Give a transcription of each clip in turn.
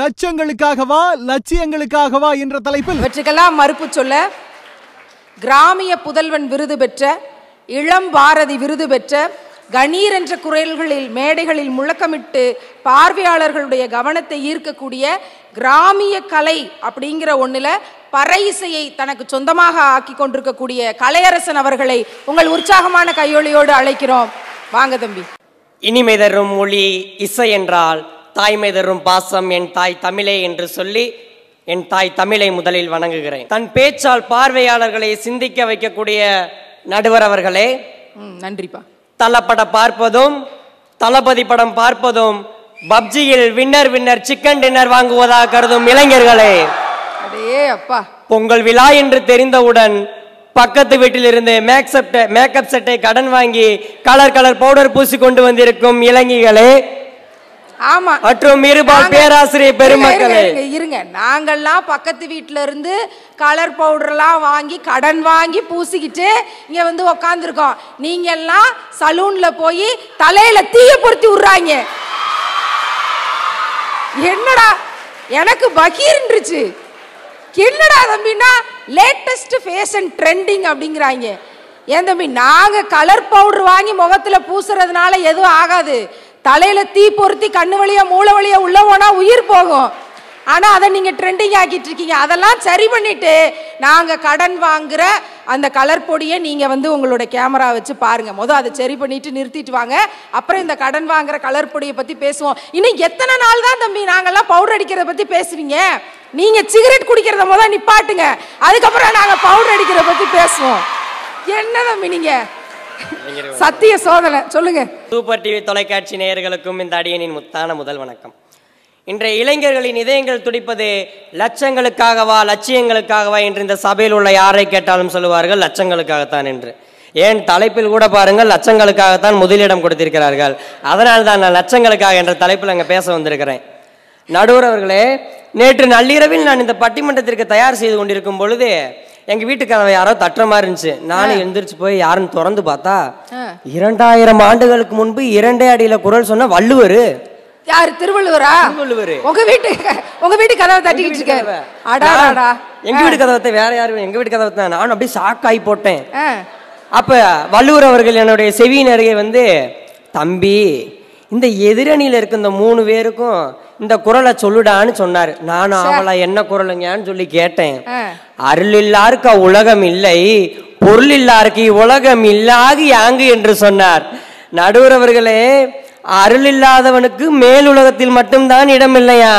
லட்சங்களுக்காகவா லட்சியங்களுக்காகவா என்ற தலைப்பில் இவற்றுக்கெல்லாம் மறுப்பு சொல்ல கிராமிய புதல்வன் விருது பெற்ற இளம் பாரதி விருது பெற்ற கணீர் என்ற குரல்களில் மேடைகளில் முழக்கமிட்டு பார்வையாளர்களுடைய கவனத்தை ஈர்க்கக்கூடிய கிராமிய கலை அப்படிங்கிற ஒண்ணுல பறை இசையை தனக்கு சொந்தமாக ஆக்கி கொண்டிருக்கக்கூடிய கலையரசன் அவர்களை உங்கள் உற்சாகமான கையொலியோடு அழைக்கிறோம் வாங்க தம்பி இனிமை தரும் மொழி இசை என்றால் தாய்மை தரும் பாசம் என் தாய் தமிழே என்று சொல்லி என் தாய் தமிழை முதலில் வணங்குகிறேன் தன் பேச்சால் பார்வையாளர்களை சிந்திக்க வைக்கக்கூடிய நடுவர் அவர்களே நன்றிப்பா தளப்பட பார்ப்பதும் தளபதி படம் பார்ப்பதும் பப்ஜியில் வின்னர் வின்னர் சிக்கன் டின்னர் வாங்குவதாக கருதும் இளைஞர்களே அப்பா பொங்கல் விழா என்று தெரிந்தவுடன் பக்கத்து வீட்டில் இருந்து மேக்சப்ட மேக்கப் செட்டை கடன் வாங்கி கலர் கலர் பவுடர் பூசி கொண்டு வந்திருக்கும் இளைஞர்களே ஆமா மற்றும் இருபால் பேராசிரியர் பெருமக்களே இருங்க நாங்கள்லாம் பக்கத்து வீட்டுல இருந்து கலர் பவுடர்லாம் வாங்கி கடன் வாங்கி பூசிக்கிட்டு இங்க வந்து உக்காந்துருக்கோம் நீங்க எல்லாம் சலூன்ல போய் தலையில தீய பொருத்தி விடுறாங்க என்னடா எனக்கு பகீர்ன்றுச்சு என்னடா தம்பின்னா லேட்டஸ்ட் ஃபேஷன் ட்ரெண்டிங் அப்படிங்கிறாங்க ஏன் தம்பி நாங்கள் கலர் பவுடர் வாங்கி முகத்தில் பூசுறதுனால எதுவும் ஆகாது தலையில தீ பொருத்தி கண்ணு வழியா மூளை வழியா உள்ள போனா உயிர் போகும் ஆனா அதை நீங்க ட்ரெண்டிங் ஆக்கிட்டு இருக்கீங்க அதெல்லாம் சரி பண்ணிட்டு நாங்க கடன் வாங்குற அந்த கலர் பொடியை நீங்க வந்து உங்களோட கேமரா வச்சு பாருங்க முதல் அதை சரி பண்ணிட்டு நிறுத்திட்டு வாங்க அப்புறம் இந்த கடன் வாங்குற கலர் பொடியை பத்தி பேசுவோம் இன்னும் எத்தனை நாள் தான் தம்பி நாங்கெல்லாம் பவுடர் அடிக்கிறத பத்தி பேசுவீங்க நீங்க சிகரெட் குடிக்கிறத முதல் நிப்பாட்டுங்க அதுக்கப்புறம் நாங்க பவுடர் அடிக்கிறத பத்தி பேசுவோம் என்ன தம்பி நீங்க சத்திய சோதனை சொல்லுங்க சூப்பர் டிவி தொலைக்காட்சி நேயர்களுக்கும் இந்த அடியனின் முத்தான முதல் வணக்கம் இன்றைய இளைஞர்களின் இதயங்கள் துடிப்பது லட்சங்களுக்காகவா லட்சியங்களுக்காகவா என்று இந்த சபையில் உள்ள யாரை கேட்டாலும் சொல்லுவார்கள் லட்சங்களுக்காகத்தான் என்று ஏன் தலைப்பில் கூட பாருங்கள் லட்சங்களுக்காகத்தான் முதலிடம் கொடுத்திருக்கிறார்கள் அதனால் தான் நான் லட்சங்களுக்காக என்ற தலைப்பில் அங்கே பேச வந்திருக்கிறேன் நடுவர் அவர்களே நேற்று நள்ளிரவில் நான் இந்த பட்டிமன்றத்திற்கு தயார் செய்து கொண்டிருக்கும் பொழுது எங்க வீட்டுக்காரன் யாரோ தட்டுற மாதிரி இருந்துச்சு நானும் எழுந்திரிச்சு போய் யாருன்னு திறந்து பார்த்தா இரண்டாயிரம் ஆண்டுகளுக்கு முன்பு இரண்டே அடியில குரல் சொன்ன வள்ளுவர் யாரு திருவள்ளுவரா திருவள்ளுவர் உங்க வீட்டு உங்க வீட்டு கதவை தட்டிக்கிட்டு இருக்க அடாடா எங்க வீட்டு கதவத்தை வேற யாரும் எங்க வீட்டு கதவத்தை நானும் அப்படியே சாக்காய் போட்டேன் அப்ப வள்ளுவர் அவர்கள் என்னுடைய செவியின் அருகே வந்து தம்பி இந்த எதிரணியில இருக்க இந்த மூணு பேருக்கும் இந்த குரலை சொல்லுடான்னு சொன்னாரு நானும் அவளை என்ன குரலுங்கன்னு சொல்லி கேட்டேன் அருள் இல்லாருக்க உலகம் இல்லை பொருள் இல்லாருக்கு உலகம் இல்லாது யாங்கு என்று சொன்னார் நடுவரவர்களே அருள் இல்லாதவனுக்கு மேல் உலகத்தில் மட்டும்தான் இடம் இல்லையா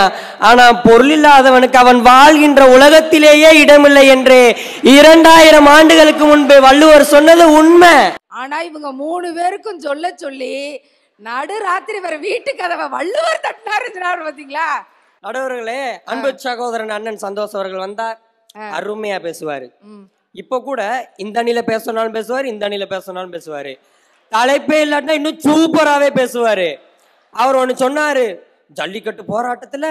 ஆனா பொருள் இல்லாதவனுக்கு அவன் வாழ்கின்ற உலகத்திலேயே இடமில்லை என்று இரண்டாயிரம் ஆண்டுகளுக்கு முன்பே வள்ளுவர் சொன்னது உண்மை ஆனா இவங்க மூணு பேருக்கும் சொல்ல சொல்லி நடு ராத்திரி வர வீட்டு கதவை வள்ளுவர் தட்டினாரு பாத்தீங்களா நடுவர்களே அன்பு சகோதரன் அண்ணன் சந்தோஷ் அவர்கள் வந்தார் அருமையா பேசுவாரு இப்ப கூட இந்த அணில பேசணும்னு பேசுவாரு இந்த அணில பேசணும்னு பேசுவாரு தலைப்பே இல்லாட்டினா இன்னும் சூப்பராகவே பேசுவாரு அவர் ஒன்று சொன்னாரு ஜல்லிக்கட்டு போராட்டத்தில்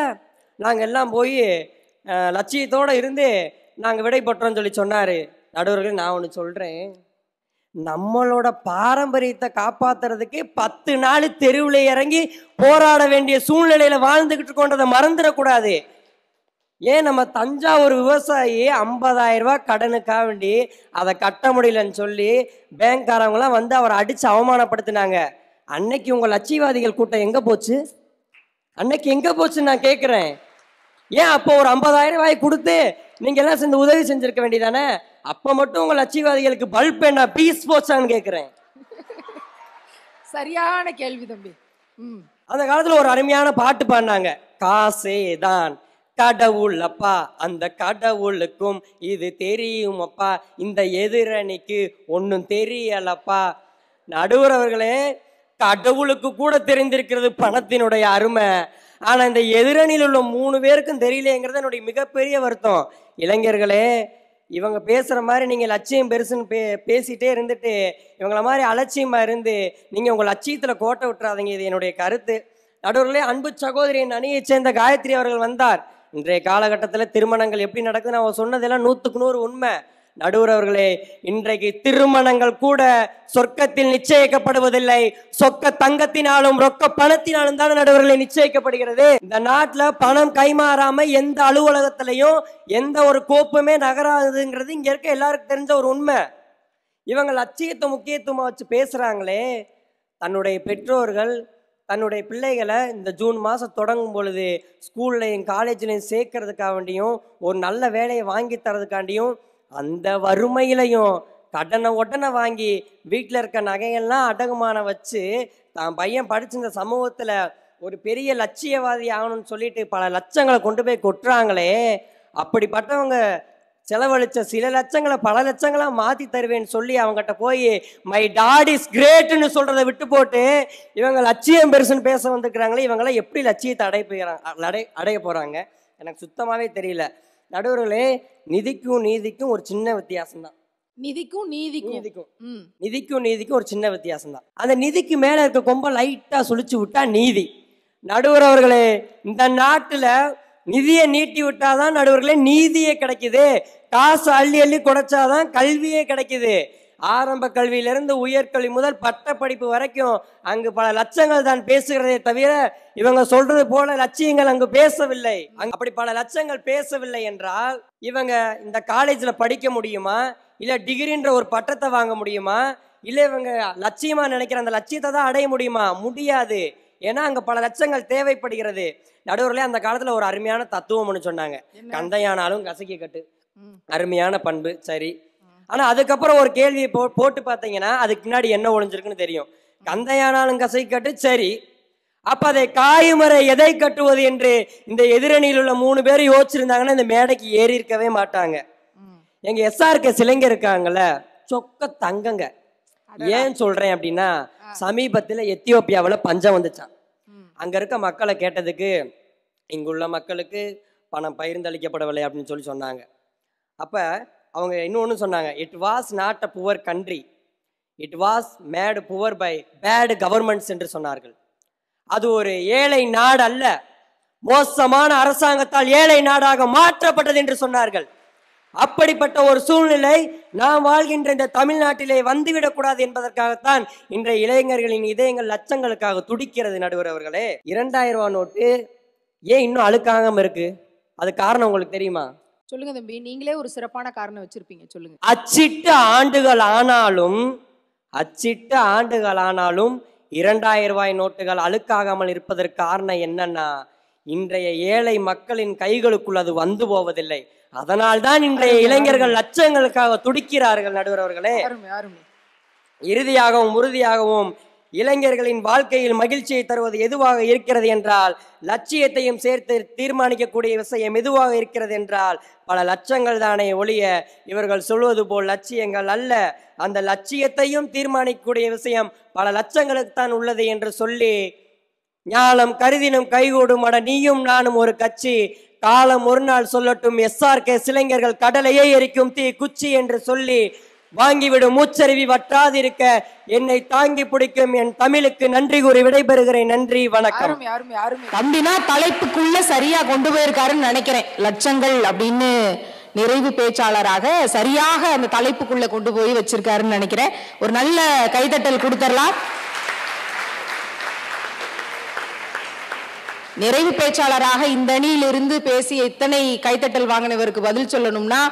நாங்கள் எல்லாம் போய் லட்சியத்தோடு இருந்து நாங்கள் விடைபட்டுறோம்னு சொல்லி சொன்னார் நடுவர்கள் நான் ஒன்று சொல்கிறேன் நம்மளோட பாரம்பரியத்தை காப்பாத்துறதுக்கு பத்து நாள் தெருவில் இறங்கி போராட வேண்டிய சூழ்நிலையில வாழ்ந்துகிட்டு இருக்கோன்றதை மறந்துடக்கூடாது ஏன் நம்ம தஞ்சாவூர் விவசாயி ஐம்பதாயிரம் ரூபாய் கடனுக்காக வேண்டி அதை கட்ட முடியலன்னு சொல்லி பேங்க்காரவங்களாம் வந்து அவரை அடித்து அவமானப்படுத்தினாங்க அன்னைக்கு உங்கள் லட்சியவாதிகள் கூட்டம் எங்கே போச்சு அன்னைக்கு எங்கே போச்சுன்னு நான் கேட்குறேன் ஏன் அப்போ ஒரு ஐம்பதாயிரம் ரூபாய் கொடுத்து நீங்கள் எல்லாம் சேர்ந்து உதவி செஞ்சுருக்க வேண்டியதானே அப்போ மட்டும் உங்கள் லட்சியவாதிகளுக்கு பல்ப் என்ன பீஸ் போச்சான்னு கேட்குறேன் சரியான கேள்வி தம்பி அந்த காலத்தில் ஒரு அருமையான பாட்டு பாடினாங்க காசே தான் கடவுள் அப்பா அந்த கடவுளுக்கும் இது தெரியும் அப்பா இந்த எதிரணிக்கு ஒன்றும் தெரியலப்பா நடுவரவர்களே கடவுளுக்கு கூட தெரிந்திருக்கிறது பணத்தினுடைய அருமை ஆனால் இந்த எதிரணியில் உள்ள மூணு பேருக்கும் தெரியலேங்கிறது என்னுடைய மிகப்பெரிய வருத்தம் இளைஞர்களே இவங்க பேசுகிற மாதிரி நீங்கள் லட்சியம் பெருசுன்னு பே பேசிகிட்டே இருந்துட்டு இவங்கள மாதிரி அலட்சியமாக இருந்து நீங்கள் உங்கள் லட்சியத்தில் கோட்டை விட்டுறாதீங்க இது என்னுடைய கருத்து நடுவர்களே அன்பு சகோதரியின் அணியைச் சேர்ந்த காயத்ரி அவர்கள் வந்தார் இன்றைய காலகட்டத்தில் திருமணங்கள் எப்படி நடக்குதுன்னு அவன் சொன்னதெல்லாம் நூற்றுக்கு நூறு உண்மை நடுவரவர்களே இன்றைக்கு திருமணங்கள் கூட சொர்க்கத்தில் நிச்சயிக்கப்படுவதில்லை சொக்க தங்கத்தினாலும் ரொக்க பணத்தினாலும் தான் நடுவர்களை நிச்சயிக்கப்படுகிறது இந்த நாட்டில் பணம் கைமாறாம எந்த அலுவலகத்திலையும் எந்த ஒரு கோப்புமே நகராதுங்கிறது இங்க இருக்க எல்லாருக்கும் தெரிஞ்ச ஒரு உண்மை இவங்க லட்சியத்தை முக்கியத்துவமாக வச்சு பேசுறாங்களே தன்னுடைய பெற்றோர்கள் தன்னுடைய பிள்ளைகளை இந்த ஜூன் மாதம் தொடங்கும் பொழுது ஸ்கூல்லையும் காலேஜ்லையும் சேர்க்கறதுக்காக வேண்டியும் ஒரு நல்ல வேலையை வாங்கி தரதுக்காண்டியும் அந்த வறுமையிலையும் கடனை உடனே வாங்கி வீட்டில் இருக்க நகையெல்லாம் அடகுமான வச்சு தான் பையன் படிச்சிருந்த சமூகத்தில் ஒரு பெரிய லட்சியவாதி ஆகணும்னு சொல்லிட்டு பல லட்சங்களை கொண்டு போய் கொட்டுறாங்களே அப்படிப்பட்டவங்க செலவழிச்ச சில லட்சங்களை பல லட்சங்களாக மாற்றி தருவேன்னு சொல்லி அவங்ககிட்ட போய் மை டாட் இஸ் கிரேட்டுன்னு சொல்கிறத விட்டு போட்டு இவங்க லட்சியம் பெருசுன்னு பேச வந்துருக்குறாங்களே இவங்களாம் எப்படி லட்சியத்தை அடைய போயிடறாங்க அடைய அடைய போகிறாங்க எனக்கு சுத்தமாகவே தெரியல நடுவர்களே நிதிக்கும் நீதிக்கும் ஒரு சின்ன வித்தியாசம் தான் நிதிக்கும் நீதிக்கும் நீதிக்கும் நிதிக்கும் நீதிக்கும் ஒரு சின்ன வித்தியாசம் தான் அந்த நிதிக்கு மேலே இருக்க கொம்ப லைட்டாக சுழிச்சு விட்டா நீதி நடுவர் அவர்களே இந்த நாட்டில் நிதியை நீட்டி விட்டாதான் நடுவர்களே நீதியே கிடைக்குது காசு அள்ளி அள்ளி குடைச்சாதான் கல்வியே கிடைக்குது ஆரம்ப கல்வியிலிருந்து உயர்கல்வி முதல் பட்ட படிப்பு வரைக்கும் அங்கு பல லட்சங்கள் தான் பேசுகிறதே தவிர இவங்க சொல்றது போல லட்சியங்கள் அங்கு பேசவில்லை அப்படி பல லட்சங்கள் பேசவில்லை என்றால் இவங்க இந்த காலேஜில் படிக்க முடியுமா இல்லை டிகிரின்ற ஒரு பட்டத்தை வாங்க முடியுமா இல்லை இவங்க லட்சியமா நினைக்கிற அந்த லட்சியத்தை தான் அடைய முடியுமா முடியாது ஏன்னா அங்க பல லட்சங்கள் தேவைப்படுகிறது நடுவர்களே அந்த காலத்துல ஒரு அருமையான தத்துவம்னு சொன்னாங்க கந்தையானாலும் கசக்கி கட்டு அருமையான பண்பு சரி ஆனால் அதுக்கப்புறம் ஒரு கேள்வியை போ போட்டு பார்த்தீங்கன்னா அதுக்கு முன்னாடி என்ன ஒழிஞ்சிருக்குன்னு தெரியும் கந்தையானாலும் கசை கட்டு சரி அப்ப அதை காயுமரை எதை கட்டுவது என்று இந்த எதிரணியில் உள்ள மூணு பேரும் யோசிச்சிருந்தாங்கன்னா இந்த மேடைக்கு ஏறி இருக்கவே மாட்டாங்க எங்க எஸ்ஆர்கே சிலைங்க இருக்காங்கல்ல சொக்க தங்கங்க ஏன் சொல்றேன் அப்படின்னா சமீபத்தில் எத்தியோப்பியாவில் பஞ்சம் வந்துச்சான் அங்க இருக்க மக்களை கேட்டதுக்கு இங்குள்ள மக்களுக்கு பணம் பகிர்ந்தளிக்கப்படவில்லை அப்படின்னு சொல்லி சொன்னாங்க அப்போ அவங்க இன்னொன்று சொன்னாங்க it was not a poor country it was made poor by bad governments என்று சொன்னார்கள் அது ஒரு ஏழை நாடு அல்ல மோசமான அரசாங்கத்தால் ஏழை நாடாக மாற்றப்பட்டது என்று சொன்னார்கள் அப்படிப்பட்ட ஒரு சூழ்நிலை நாம் வாழ்கின்ற இந்த தமிழ்நாட்டிலே வந்துவிடக்கூடாது என்பதற்காகத்தான் இன்றைய இளைஞர்களின் இதயங்கள் லட்சங்களுக்காக துடிக்கிறது நடுவர் அவர்களே இரண்டாயிரம் ரூபா நோட்டு ஏன் இன்னும் அழுக்காகாம இருக்கு அது காரணம் உங்களுக்கு தெரியுமா சொல்லுங்க தம்பி நீங்களே ஒரு சிறப்பான காரணம் வச்சிருப்பீங்க சொல்லுங்க அச்சிட்ட ஆண்டுகள் ஆனாலும் அச்சிட்ட ஆண்டுகள் ஆனாலும் இரண்டாயிரம் ரூபாய் நோட்டுகள் அழுக்காகாமல் இருப்பதற்கு காரணம் என்னன்னா இன்றைய ஏழை மக்களின் கைகளுக்குள் அது வந்து போவதில்லை அதனால்தான் இன்றைய இளைஞர்கள் லட்சங்களுக்காக துடிக்கிறார்கள் நடுவர் அவர்களே இறுதியாகவும் உறுதியாகவும் இளைஞர்களின் வாழ்க்கையில் மகிழ்ச்சியை தருவது எதுவாக இருக்கிறது என்றால் லட்சியத்தையும் சேர்த்து தீர்மானிக்கக்கூடிய விஷயம் எதுவாக இருக்கிறது என்றால் பல லட்சங்கள் தானே ஒழிய இவர்கள் சொல்வது போல் லட்சியங்கள் அல்ல அந்த லட்சியத்தையும் தீர்மானிக்கக்கூடிய விஷயம் பல லட்சங்களுக்கு தான் உள்ளது என்று சொல்லி ஞானம் கருதினும் கைகூடும் அட நீயும் நானும் ஒரு கட்சி காலம் ஒரு நாள் சொல்லட்டும் எஸ்ஆர்கே சிலைஞர்கள் கடலையே எரிக்கும் தீ குச்சி என்று சொல்லி வாங்கிவிடும் மூச்சருவி வற்றாது இருக்க என்னை தாங்கி பிடிக்கும் என் தமிழுக்கு நன்றி கூறி விடைபெறுகிறேன் நன்றி வணக்கம் தம்பினா தலைப்புக்குள்ள சரியா கொண்டு போயிருக்காருன்னு நினைக்கிறேன் லட்சங்கள் அப்படின்னு நிறைவு பேச்சாளராக சரியாக அந்த தலைப்புக்குள்ள கொண்டு போய் வச்சிருக்காருன்னு நினைக்கிறேன் ஒரு நல்ல கைதட்டல் கொடுத்துடலாம் நிறைவு பேச்சாளராக இந்த அணியிலிருந்து பேசிய இத்தனை கைத்தட்டல் வாங்கினவருக்கு பதில் சொல்லணும்னா